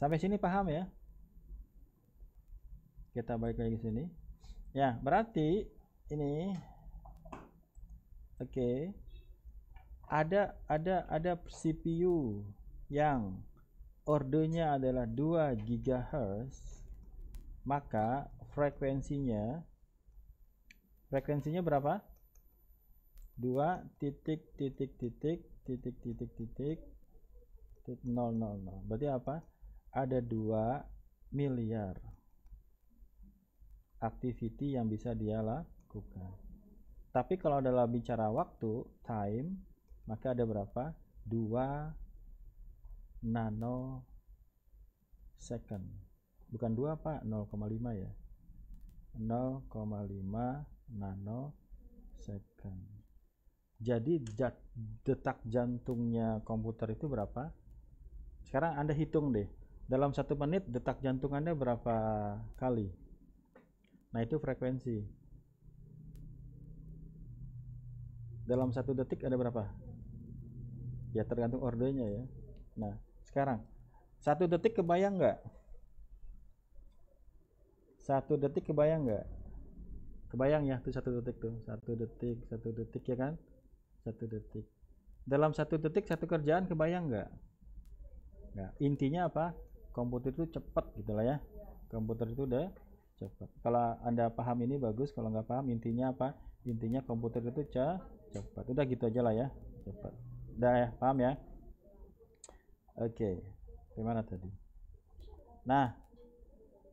Sampai sini paham ya? Kita balik lagi sini. Ya, berarti ini oke. Okay, ada ada ada CPU yang ordernya adalah 2 GHz, maka frekuensinya frekuensinya berapa? 2 titik titik titik titik titik titik 000. Berarti apa? ada dua miliar activity yang bisa dia lakukan. Tapi kalau dalam bicara waktu, time, maka ada berapa? Dua nano second. Bukan dua Pak, Nol lima ya. Nol lima nano second. Jadi detak jantungnya komputer itu berapa? Sekarang Anda hitung deh dalam satu menit detak jantung anda berapa kali nah itu frekuensi dalam satu detik ada berapa ya tergantung ordernya ya nah sekarang satu detik kebayang nggak satu detik kebayang nggak kebayang ya tuh satu detik tuh satu detik satu detik ya kan satu detik dalam satu detik satu kerjaan kebayang nggak nggak intinya apa komputer itu cepat gitu lah ya komputer itu udah cepat kalau anda paham ini bagus kalau nggak paham intinya apa intinya komputer itu ce cepat udah gitu aja lah ya cepat udah ya paham ya oke okay. gimana tadi nah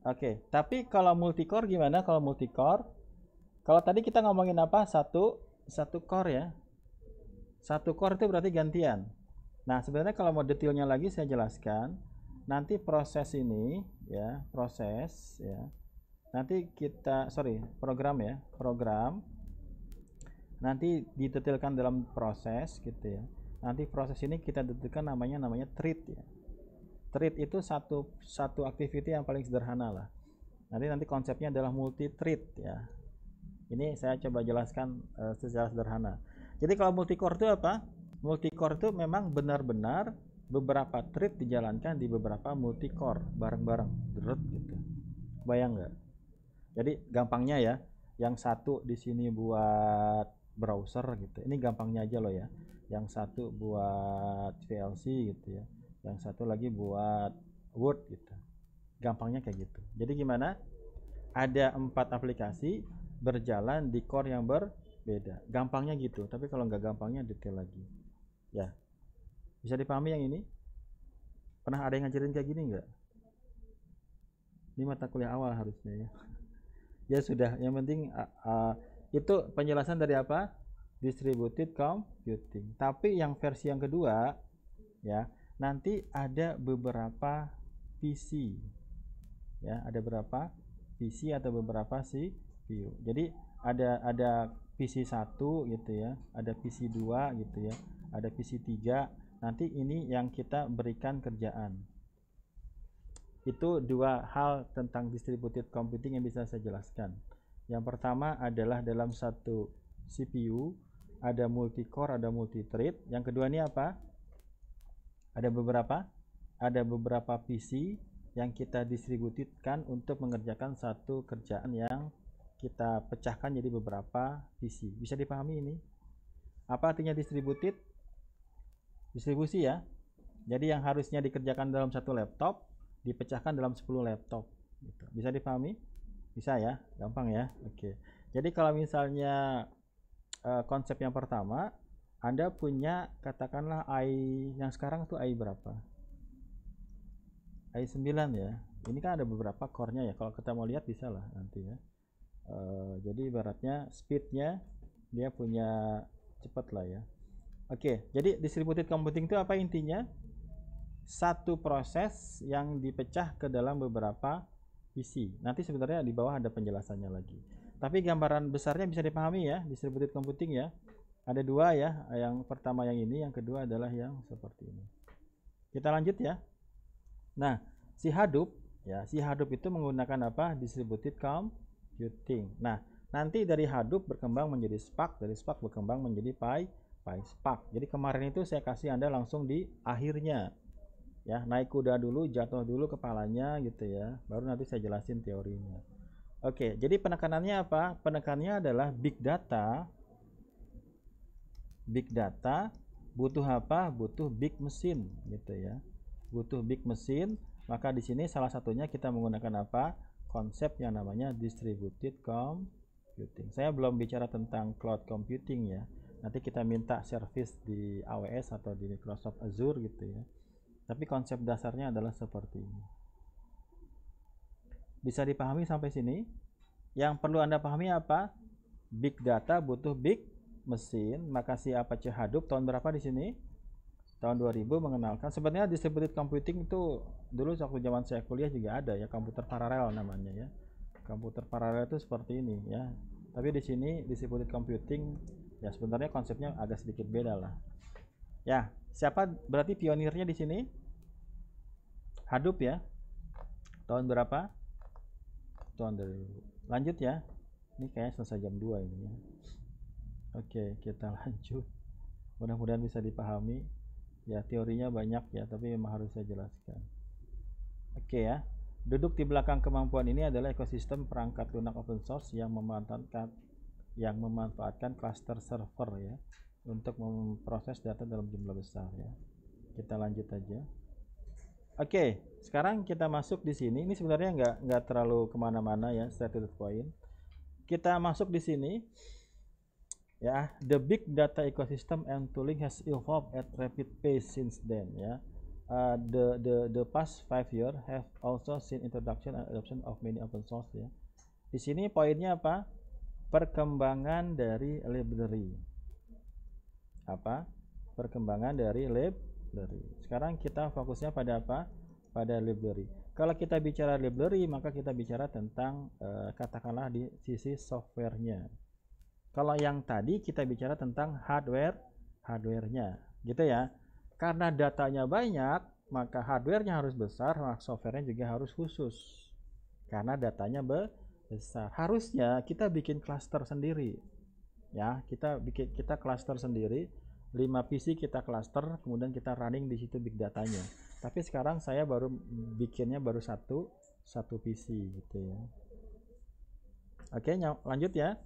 oke okay. tapi kalau multicore gimana kalau multicore kalau tadi kita ngomongin apa satu satu core ya satu core itu berarti gantian nah sebenarnya kalau mau detailnya lagi saya jelaskan nanti proses ini ya proses ya nanti kita sorry program ya program nanti ditetilkan dalam proses gitu ya nanti proses ini kita detailkan namanya namanya treat ya treat itu satu satu activity yang paling sederhana lah nanti nanti konsepnya adalah multi treat ya ini saya coba jelaskan uh, secara sederhana jadi kalau multi core itu apa multi core itu memang benar-benar beberapa trip dijalankan di beberapa multicore bareng-bareng deret gitu bayang nggak jadi gampangnya ya yang satu di sini buat browser gitu ini gampangnya aja loh ya yang satu buat VLC gitu ya yang satu lagi buat Word gitu gampangnya kayak gitu jadi gimana ada empat aplikasi berjalan di core yang berbeda gampangnya gitu tapi kalau nggak gampangnya detail lagi ya bisa dipahami yang ini? Pernah ada yang ngajarin kayak gini enggak? Ini mata kuliah awal harusnya ya. ya sudah, yang penting uh, uh, itu penjelasan dari apa? Distributed computing. Tapi yang versi yang kedua ya, nanti ada beberapa PC. Ya, ada berapa PC atau beberapa CPU. Jadi ada ada PC 1 gitu ya, ada PC 2 gitu ya, ada PC 3 nanti ini yang kita berikan kerjaan itu dua hal tentang distributed computing yang bisa saya jelaskan yang pertama adalah dalam satu CPU ada multi core ada multi thread yang kedua ini apa ada beberapa ada beberapa PC yang kita distributedkan untuk mengerjakan satu kerjaan yang kita pecahkan jadi beberapa PC. Bisa dipahami ini? Apa artinya distributed? distribusi ya jadi yang harusnya dikerjakan dalam satu laptop dipecahkan dalam 10 laptop gitu. bisa dipahami bisa ya gampang ya oke jadi kalau misalnya uh, konsep yang pertama anda punya katakanlah i yang sekarang tuh i berapa i 9 ya ini kan ada beberapa core-nya ya kalau kita mau lihat bisa lah nanti ya uh, jadi ibaratnya speednya dia punya cepat lah ya Oke, jadi distributed computing itu apa intinya? Satu proses yang dipecah ke dalam beberapa PC. Nanti sebenarnya di bawah ada penjelasannya lagi. Tapi gambaran besarnya bisa dipahami ya, distributed computing ya. Ada dua ya, yang pertama yang ini, yang kedua adalah yang seperti ini. Kita lanjut ya. Nah, si Hadoop ya, si Hadoop itu menggunakan apa? Distributed computing. Nah, nanti dari Hadoop berkembang menjadi Spark, dari Spark berkembang menjadi Py sampai spark. Jadi kemarin itu saya kasih Anda langsung di akhirnya. Ya, naik kuda dulu, jatuh dulu kepalanya gitu ya. Baru nanti saya jelasin teorinya. Oke, jadi penekanannya apa? penekannya adalah big data. Big data butuh apa? Butuh big mesin gitu ya. Butuh big mesin, maka di sini salah satunya kita menggunakan apa? Konsep yang namanya distributed computing. Saya belum bicara tentang cloud computing ya nanti kita minta service di AWS atau di Microsoft Azure gitu ya tapi konsep dasarnya adalah seperti ini bisa dipahami sampai sini yang perlu anda pahami apa big data butuh big mesin maka si Apache Hadoop tahun berapa di sini tahun 2000 mengenalkan sebenarnya distributed computing itu dulu waktu zaman saya kuliah juga ada ya komputer paralel namanya ya komputer paralel itu seperti ini ya tapi di sini distributed computing ya sebenarnya konsepnya agak sedikit beda lah ya siapa berarti pionirnya di sini Hadup ya tahun berapa tahun dari lanjut ya ini kayaknya selesai jam 2 ini ya. oke kita lanjut mudah-mudahan bisa dipahami ya teorinya banyak ya tapi memang harus saya jelaskan oke ya duduk di belakang kemampuan ini adalah ekosistem perangkat lunak open source yang memanfaatkan yang memanfaatkan cluster server ya untuk memproses data dalam jumlah besar ya. Kita lanjut aja. Oke, sekarang kita masuk di sini. Ini sebenarnya nggak nggak terlalu kemana-mana ya, status point. Kita masuk di sini. Ya, the big data ecosystem and tooling has evolved at rapid pace since then. Ya, uh, the the the past five year have also seen introduction and adoption of many open source. Ya, di sini poinnya apa? perkembangan dari library apa perkembangan dari library sekarang kita fokusnya pada apa pada library kalau kita bicara library maka kita bicara tentang eh, katakanlah di sisi softwarenya kalau yang tadi kita bicara tentang hardware hardwarenya gitu ya karena datanya banyak maka hardwarenya harus besar maka softwarenya juga harus khusus karena datanya be besar. Harusnya kita bikin klaster sendiri. Ya, kita bikin kita klaster sendiri, 5 PC kita klaster, kemudian kita running di situ big datanya. Tapi sekarang saya baru bikinnya baru satu satu PC gitu ya. Oke, lanjut ya.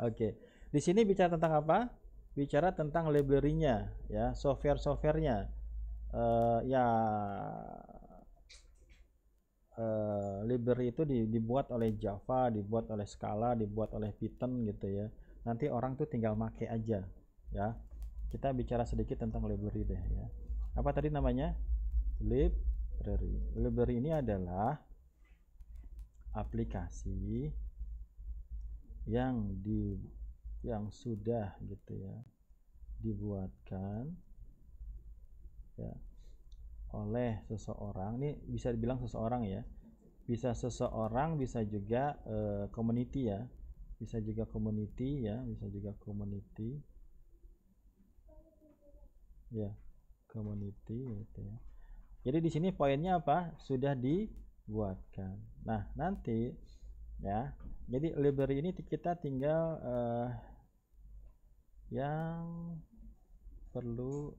Oke. Di sini bicara tentang apa? Bicara tentang library-nya ya, software-softwarenya. Uh, ya Eh, library itu dibuat oleh Java, dibuat oleh Scala, dibuat oleh Python gitu ya. Nanti orang tuh tinggal make aja ya. Kita bicara sedikit tentang library deh ya. Apa tadi namanya? Library. Library ini adalah aplikasi yang di yang sudah gitu ya dibuatkan ya oleh seseorang ini bisa dibilang seseorang ya bisa seseorang bisa juga uh, community ya bisa juga community ya bisa juga community ya community gitu ya jadi di sini poinnya apa sudah dibuatkan nah nanti ya jadi library ini kita tinggal uh, yang perlu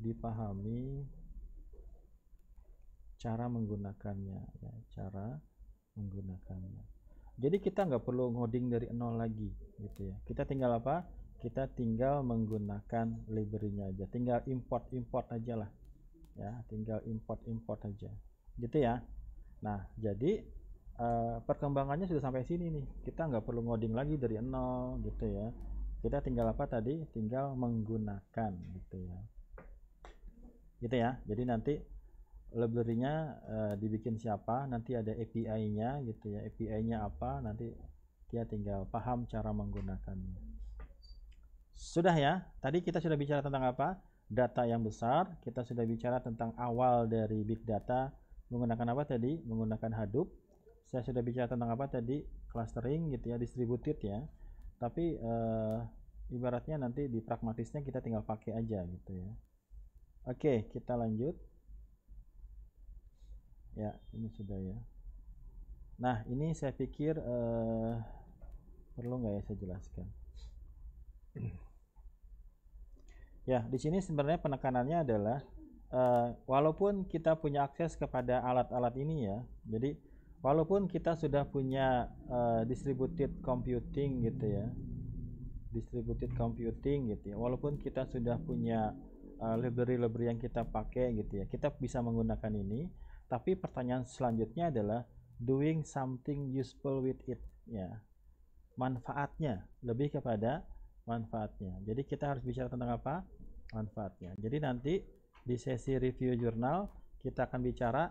dipahami cara menggunakannya ya cara menggunakannya jadi kita nggak perlu ngoding dari nol lagi gitu ya kita tinggal apa kita tinggal menggunakan library-nya aja tinggal import import aja lah ya tinggal import import aja gitu ya nah jadi uh, perkembangannya sudah sampai sini nih kita nggak perlu ngoding lagi dari nol gitu ya kita tinggal apa tadi tinggal menggunakan gitu ya gitu ya jadi nanti library-nya uh, dibikin siapa, nanti ada API-nya gitu ya. API-nya apa, nanti dia tinggal paham cara menggunakannya. Sudah ya, tadi kita sudah bicara tentang apa? Data yang besar, kita sudah bicara tentang awal dari big data menggunakan apa tadi? Menggunakan Hadoop. Saya sudah bicara tentang apa tadi? Clustering gitu ya, distributed ya. Tapi eh, ibaratnya nanti di pragmatisnya kita tinggal pakai aja gitu ya. Oke, kita lanjut ya ini sudah ya nah ini saya pikir uh, perlu nggak ya saya jelaskan ya di sini sebenarnya penekanannya adalah uh, walaupun kita punya akses kepada alat-alat ini ya jadi walaupun kita sudah punya uh, distributed computing gitu ya distributed computing gitu ya walaupun kita sudah punya uh, library -library yang kita pakai gitu ya kita bisa menggunakan ini tapi pertanyaan selanjutnya adalah doing something useful with it ya. Manfaatnya lebih kepada manfaatnya. Jadi kita harus bicara tentang apa? Manfaatnya. Jadi nanti di sesi review jurnal kita akan bicara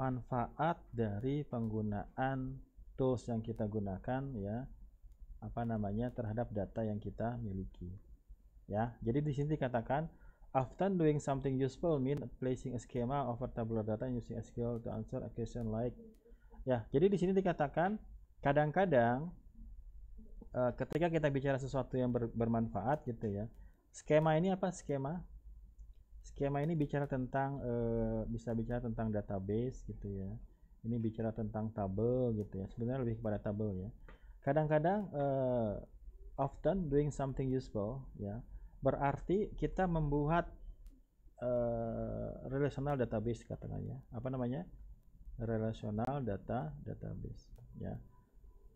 manfaat dari penggunaan tools yang kita gunakan ya apa namanya terhadap data yang kita miliki ya jadi di sini dikatakan Often doing something useful mean placing a schema over tabular data using SQL to answer a question like ya jadi di sini dikatakan kadang-kadang uh, ketika kita bicara sesuatu yang ber, bermanfaat gitu ya skema ini apa skema skema ini bicara tentang uh, bisa bicara tentang database gitu ya ini bicara tentang tabel gitu ya sebenarnya lebih kepada tabel ya kadang-kadang uh, often doing something useful ya berarti kita membuat uh, relational database katanya apa namanya relational data database ya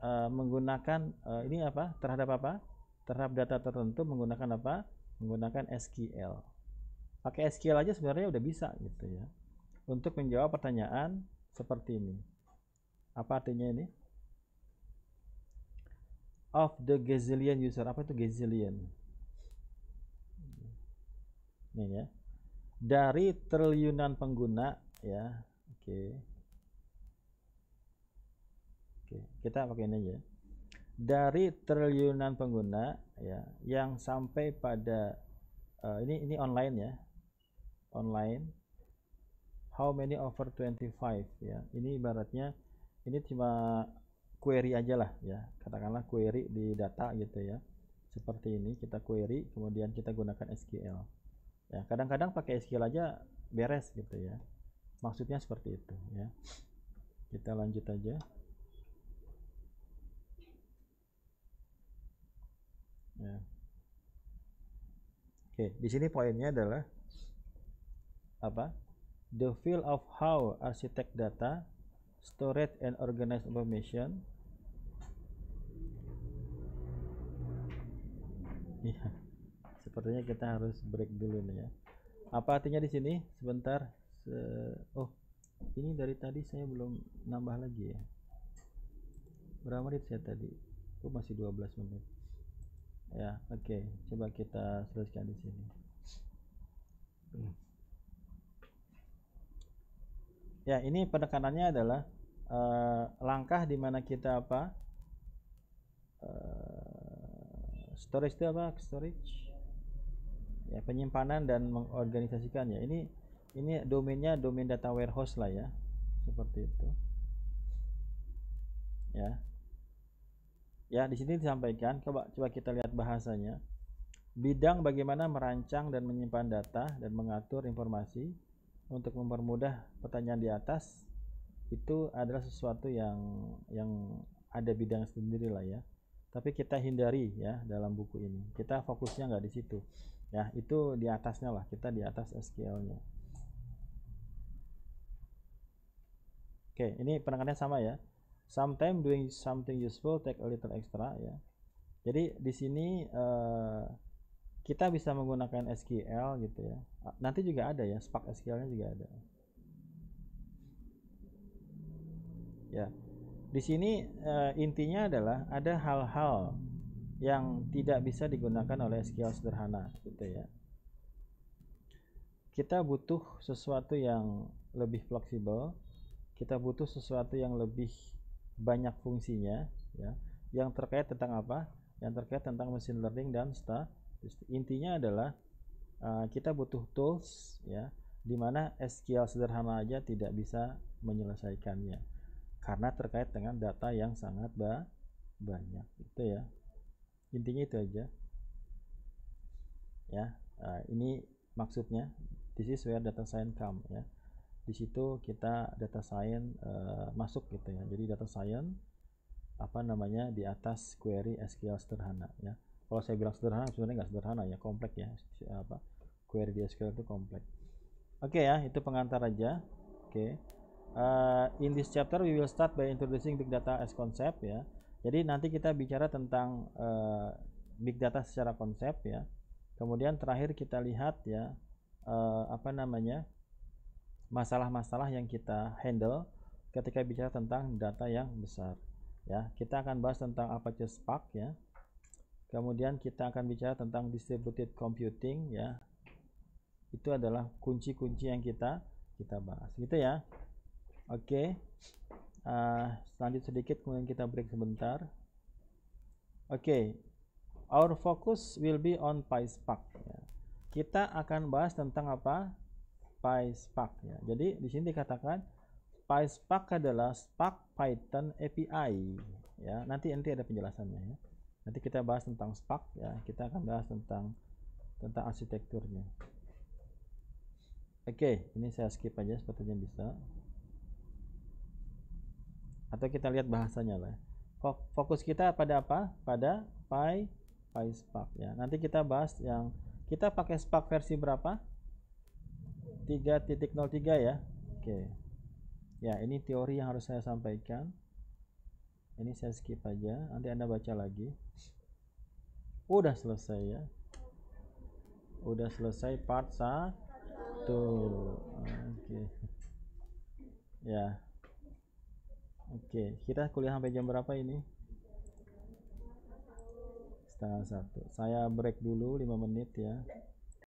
uh, menggunakan uh, ini apa terhadap apa terhadap data tertentu menggunakan apa menggunakan SQL pakai SQL aja sebenarnya udah bisa gitu ya untuk menjawab pertanyaan seperti ini apa artinya ini of the gazillion user apa itu gazillion ini ya. Dari triliunan pengguna ya. Oke. Oke, kita pakai ini aja. Dari triliunan pengguna ya yang sampai pada uh, ini ini online ya. Online how many over 25 ya. Ini ibaratnya ini cuma query aja lah ya. Katakanlah query di data gitu ya. Seperti ini kita query kemudian kita gunakan SQL ya kadang-kadang pakai SQL aja beres gitu ya maksudnya seperti itu ya kita lanjut aja ya. oke di sini poinnya adalah apa the field of how architect data storage and organize information yeah sepertinya kita harus break dulu nih ya. Apa artinya di sini? Sebentar. Se oh, ini dari tadi saya belum nambah lagi ya. Berapa menit saya tadi? itu masih 12 menit. Ya, oke. Okay. Coba kita selesaikan di sini. Ya, ini penekanannya adalah uh, langkah di mana kita apa? Uh, storage itu apa storage ya penyimpanan dan mengorganisasikannya ini ini domainnya domain data warehouse lah ya seperti itu ya ya di sini disampaikan coba coba kita lihat bahasanya bidang bagaimana merancang dan menyimpan data dan mengatur informasi untuk mempermudah pertanyaan di atas itu adalah sesuatu yang yang ada bidang sendiri lah ya tapi kita hindari ya dalam buku ini kita fokusnya nggak di situ ya itu di atasnya lah kita di atas SQL-nya oke ini penekannya sama ya sometimes doing something useful take a little extra ya jadi di sini uh, kita bisa menggunakan SQL gitu ya nanti juga ada ya Spark SQL-nya juga ada ya di sini uh, intinya adalah ada hal-hal yang tidak bisa digunakan oleh SQL sederhana gitu ya kita butuh sesuatu yang lebih fleksibel kita butuh sesuatu yang lebih banyak fungsinya ya yang terkait tentang apa yang terkait tentang mesin learning dan statistik intinya adalah uh, kita butuh tools ya dimana SQL sederhana aja tidak bisa menyelesaikannya karena terkait dengan data yang sangat ba banyak gitu ya intinya itu aja ya uh, ini maksudnya this is where data science come ya di situ kita data science uh, masuk gitu ya jadi data science apa namanya di atas query SQL sederhana ya kalau saya bilang sederhana sebenarnya nggak sederhana ya kompleks ya apa query di SQL itu kompleks oke okay, ya itu pengantar aja oke okay. uh, eh, in this chapter we will start by introducing big data as concept ya jadi nanti kita bicara tentang uh, big data secara konsep ya. Kemudian terakhir kita lihat ya uh, apa namanya masalah-masalah yang kita handle ketika bicara tentang data yang besar. Ya, kita akan bahas tentang Apache Spark ya. Kemudian kita akan bicara tentang distributed computing ya. Itu adalah kunci-kunci yang kita kita bahas gitu ya. Oke. Okay uh, lanjut sedikit kemudian kita break sebentar oke okay. our focus will be on PySpark ya. kita akan bahas tentang apa PySpark ya jadi di sini dikatakan PySpark adalah Spark Python API ya nanti nanti ada penjelasannya ya nanti kita bahas tentang Spark ya kita akan bahas tentang tentang arsitekturnya oke okay, ini saya skip aja sepertinya bisa atau kita lihat bahasanya lah fokus kita pada apa pada pi pi spark ya nanti kita bahas yang kita pakai spark versi berapa 3.03 ya oke ya ini teori yang harus saya sampaikan ini saya skip aja nanti anda baca lagi udah selesai ya udah selesai part tuh oke okay. ya Oke, kita kuliah sampai jam berapa ini? Setengah satu. Saya break dulu 5 menit ya.